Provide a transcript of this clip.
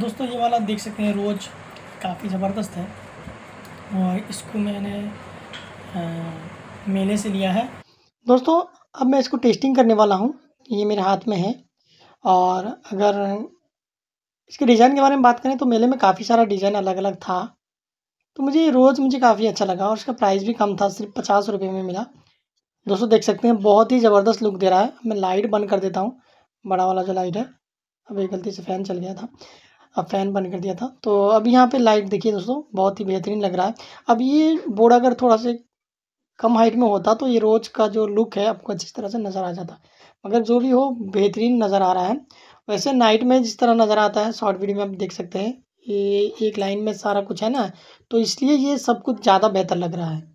दोस्तों ये वाला देख सकते हैं रोज काफ़ी ज़बरदस्त है और इसको मैंने मेले से लिया है दोस्तों अब मैं इसको टेस्टिंग करने वाला हूँ ये मेरे हाथ में है और अगर इसके डिज़ाइन के बारे में बात करें तो मेले में काफ़ी सारा डिज़ाइन अलग अलग था तो मुझे रोज़ मुझे काफ़ी अच्छा लगा और इसका प्राइस भी कम था सिर्फ पचास रुपये में मिला दोस्तों देख सकते हैं बहुत ही ज़बरदस्त लुक दे रहा है मैं लाइट बंद कर देता हूँ बड़ा वाला जो लाइट है अब एक गलती से फ़ैन चल गया था अब फ़ैन बंद कर दिया था तो अब यहाँ पे लाइट देखिए दोस्तों बहुत ही बेहतरीन लग रहा है अब ये बोर्ड अगर थोड़ा से कम हाइट में होता तो ये रोज़ का जो लुक है आपको अच्छी तरह से नज़र आ जाता मगर जो भी हो बेहतरीन नज़र आ रहा है वैसे नाइट में जिस तरह नज़र आता है शॉर्ट वीडियो में आप देख सकते हैं ये एक लाइन में सारा कुछ है ना तो इसलिए ये सब कुछ ज़्यादा बेहतर लग रहा है